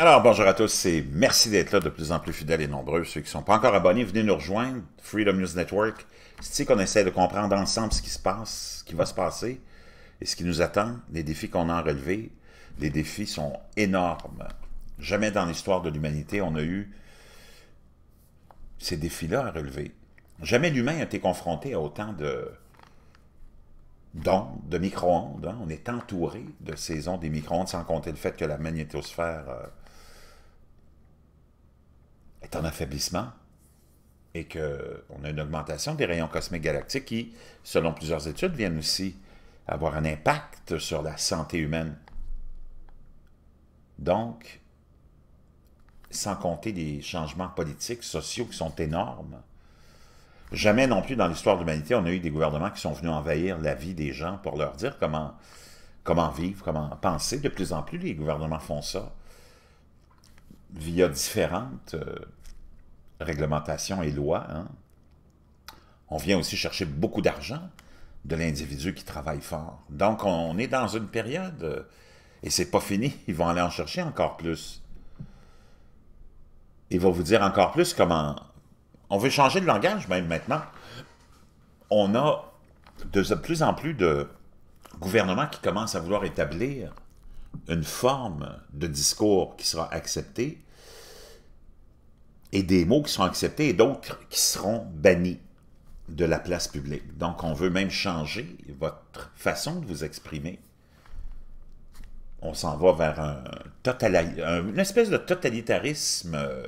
Alors, bonjour à tous et merci d'être là de plus en plus fidèles et nombreux. Ceux qui ne sont pas encore abonnés, venez nous rejoindre, Freedom News Network. C'est ici qu'on essaie de comprendre ensemble ce qui se passe, ce qui va se passer et ce qui nous attend, les défis qu'on a à relever. Les défis sont énormes. Jamais dans l'histoire de l'humanité on a eu ces défis-là à relever. Jamais l'humain a été confronté à autant de d'ondes, de micro-ondes. Hein. On est entouré de ces ondes des micro-ondes, sans compter le fait que la magnétosphère euh, en affaiblissement et qu'on a une augmentation des rayons cosmiques galactiques qui, selon plusieurs études, viennent aussi avoir un impact sur la santé humaine. Donc, sans compter des changements politiques, sociaux qui sont énormes, jamais non plus dans l'histoire de l'humanité, on a eu des gouvernements qui sont venus envahir la vie des gens pour leur dire comment, comment vivre, comment penser. De plus en plus, les gouvernements font ça via différentes euh, réglementations et lois. Hein, on vient aussi chercher beaucoup d'argent de l'individu qui travaille fort. Donc, on est dans une période, et euh, et c'est pas fini, ils vont aller en chercher encore plus. Ils vont vous dire encore plus comment... On veut changer de langage même maintenant. On a de plus en plus de gouvernements qui commencent à vouloir établir une forme de discours qui sera acceptée et des mots qui seront acceptés et d'autres qui seront bannis de la place publique. Donc, on veut même changer votre façon de vous exprimer. On s'en va vers un, une espèce de totalitarisme euh,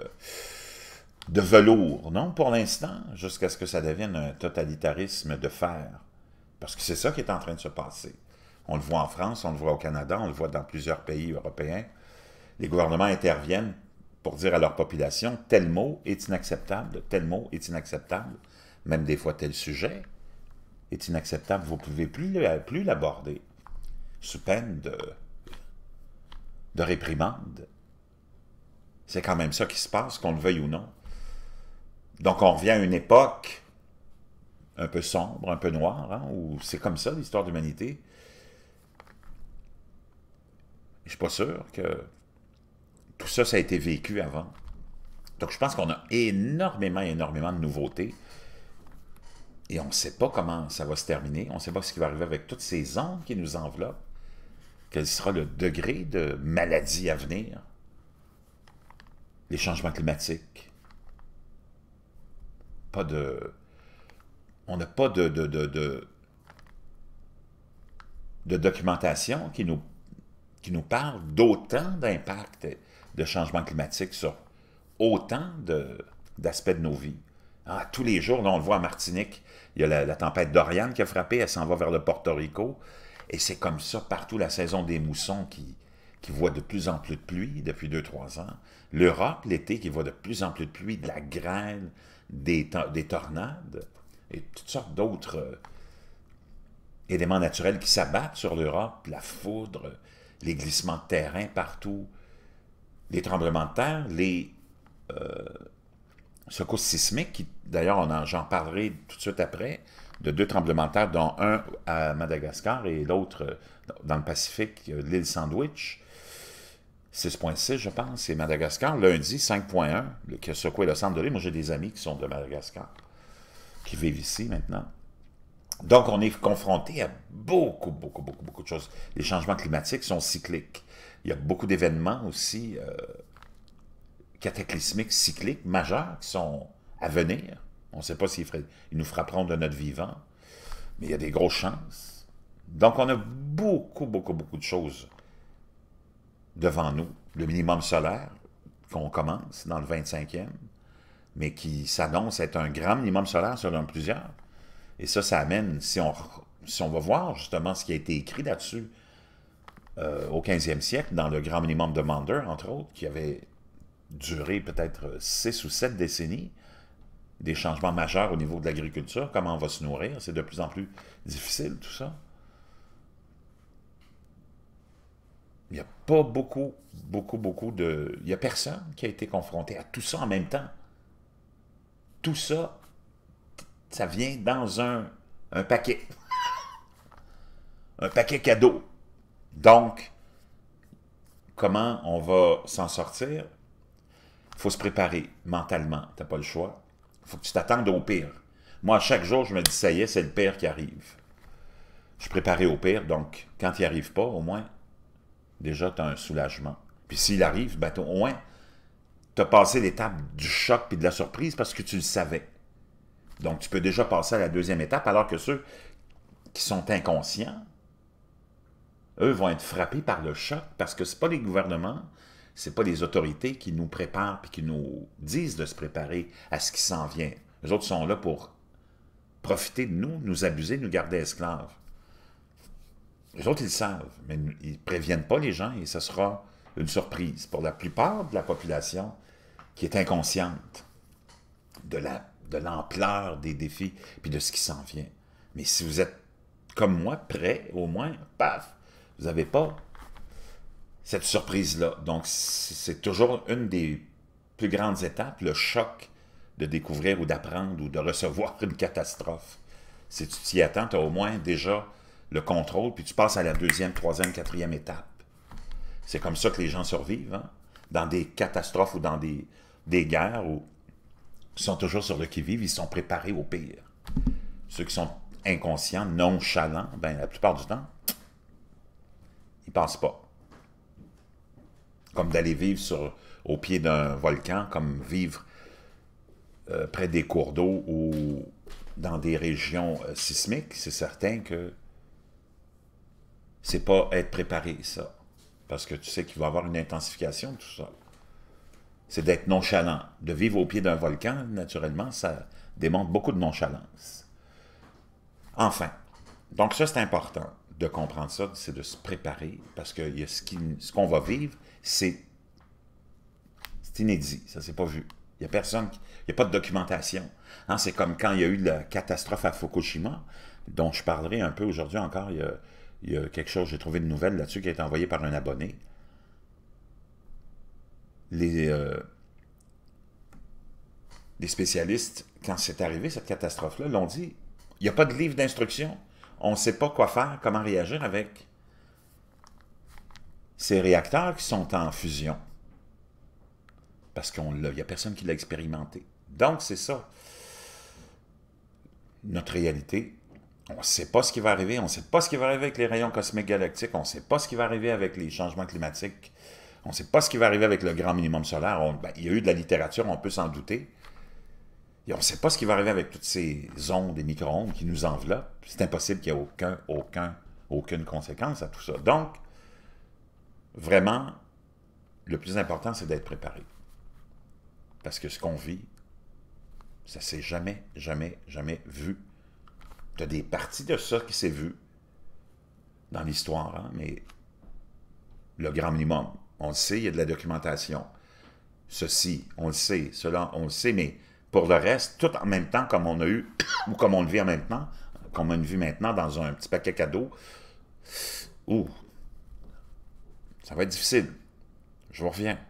de velours, non, pour l'instant, jusqu'à ce que ça devienne un totalitarisme de fer. Parce que c'est ça qui est en train de se passer. On le voit en France, on le voit au Canada, on le voit dans plusieurs pays européens. Les gouvernements interviennent pour dire à leur population tel mot est inacceptable, tel mot est inacceptable, même des fois tel sujet est inacceptable, vous ne pouvez plus, plus l'aborder sous peine de, de réprimande. C'est quand même ça qui se passe, qu'on le veuille ou non. Donc on revient à une époque un peu sombre, un peu noire, hein, où c'est comme ça l'histoire de l'humanité. Je ne suis pas sûr que tout ça, ça a été vécu avant. Donc, je pense qu'on a énormément, énormément de nouveautés. Et on ne sait pas comment ça va se terminer. On ne sait pas ce qui va arriver avec toutes ces ondes qui nous enveloppent. Quel sera le degré de maladie à venir. Les changements climatiques. Pas de... On n'a pas de, de, de documentation qui nous qui nous parle d'autant d'impact de changement climatique sur autant d'aspects de, nos vies. Ah, tous les jours, là, on le voit à Martinique, il y a la, tempête d'Oriane qui a frappé, elle s'en va vers le Porto Rico, et c'est comme ça partout, la saison des moussons qui, qui voit de plus en plus de pluie depuis 2-3 ans, l'Europe l'été qui voit de plus en plus de pluie, de la grêle, des, des tornades, et toutes sortes d'autres euh, éléments naturels qui s'abattent sur l'Europe, la foudre, les glissements de terrain partout, les tremblements de terre, les euh, secousses sismiques, qui d'ailleurs j'en parlerai tout de suite après, de deux tremblements de terre, dont un à Madagascar et l'autre euh, dans le Pacifique, l'île Sandwich, 6.6 je pense, et Madagascar, lundi 5.1, qui a secoué le centre de l'île. Moi j'ai des amis qui sont de Madagascar, qui vivent ici maintenant. Donc, on est confronté à beaucoup, beaucoup, beaucoup, beaucoup de choses. Les changements climatiques sont cycliques. Il y a beaucoup d'événements aussi euh, cataclysmiques, cycliques, majeurs, qui sont à venir. On ne sait pas s'ils nous frapperont de notre vivant, mais il y a des grosses chances. Donc, on a beaucoup, beaucoup, beaucoup de choses devant nous. Le minimum solaire qu'on commence dans le 25e, mais qui s'annonce être un grand minimum solaire selon plusieurs. Et ça, ça amène, si on, si on va voir justement ce qui a été écrit là-dessus euh, au 15e siècle, dans le grand minimum de Mander, entre autres, qui avait duré peut-être six ou sept décennies, des changements majeurs au niveau de l'agriculture, comment on va se nourrir, c'est de plus en plus difficile tout ça. Il n'y a pas beaucoup, beaucoup, beaucoup de... Il n'y a personne qui a été confronté à tout ça en même temps. Tout ça ça vient dans un, paquet. un paquet cadeau. Donc, comment on va s'en sortir? Il faut se préparer mentalement. Tu n'as pas le choix. Il faut que tu t'attendes au pire. Moi, chaque jour, je me dis, ça y est, c'est le pire qui arrive. Je suis préparé au pire, donc quand il arrive pas, au moins, déjà, tu as un soulagement. Puis s'il arrive, ben, au moins, tu as passé l'étape du choc et de la surprise parce que tu le savais. Donc, tu peux déjà passer à la deuxième étape, alors que ceux qui sont inconscients, eux vont être frappés par le choc parce que ce pas les gouvernements, ce pas les autorités qui nous préparent et qui nous disent de se préparer à ce qui s'en vient. Les autres sont là pour profiter de nous, nous abuser, nous garder esclaves. Les autres, ils le savent, mais ils ne préviennent pas les gens et ce sera une surprise pour la plupart de la population qui est inconsciente de la de l'ampleur des défis, puis de ce qui s'en vient. Mais si vous êtes, comme moi, prêt, au moins, paf, vous n'avez pas cette surprise-là. Donc, c'est toujours une des plus grandes étapes, le choc de découvrir ou d'apprendre ou de recevoir une catastrophe. Si tu t'y attends, tu as au moins déjà le contrôle, puis tu passes à la deuxième, troisième, quatrième étape. C'est comme ça que les gens survivent, hein? dans des catastrophes ou dans des, des guerres ou sont toujours sur le qui-vive, ils sont préparés au pire. Ceux qui sont inconscients, nonchalants, ben, la plupart du temps, ils ne pensent pas. Comme d'aller vivre au pied d'un volcan, comme vivre euh, près des cours d'eau ou dans des régions euh, sismiques, c'est certain que c'est pas être préparé, ça. Parce que tu sais qu'il va y avoir une intensification de tout ça c'est d'être nonchalant. De vivre au pied d'un volcan, naturellement, ça démontre beaucoup de nonchalance. Enfin, donc ça, c'est important de comprendre ça, c'est de se préparer, parce que ce qu'on va vivre, c'est inédit, ça s'est pas vu. Il n'y a personne, il a pas de documentation. Hein, c'est comme quand il y a eu la catastrophe à Fukushima, dont je parlerai un peu aujourd'hui encore, il y, a, il y a quelque chose, j'ai trouvé une nouvelle là-dessus qui a été envoyée par un abonné. Euh, les, spécialistes, quand c'est arrivé, cette catastrophe-là, l'ont dit, il n'y a pas de livre d'instruction. On ne sait pas quoi faire, comment réagir avec ces réacteurs qui sont en fusion. Parce qu'il n'y a personne qui l'a expérimenté. Donc, c'est ça. Notre réalité, on ne sait pas ce qui va arriver. On ne sait pas ce qui va arriver avec les rayons cosmiques galactiques. On ne sait pas ce qui va arriver avec les changements climatiques. On ne sait pas ce qui va arriver avec le grand minimum solaire. Ben, il y a eu de la littérature, on peut s'en douter. Et on ne sait pas ce qui va arriver avec toutes ces ondes et micro-ondes qui nous enveloppent. C'est impossible qu'il n'y ait aucun, aucun, aucune conséquence à tout ça. Donc, vraiment, le plus important, c'est d'être préparé. Parce que ce qu'on vit, ça ne s'est jamais, jamais, jamais vu. Tu as des parties de ça qui s'est vu dans l'histoire, hein, mais le grand minimum, on le sait, il y a de la documentation. Ceci, on le sait, cela, on le sait, mais pour le reste, tout en même temps, comme on a eu, ou comme on le vit maintenant, comme on le vit maintenant dans un petit paquet cadeau, ouh, ça va être difficile. Je vous reviens.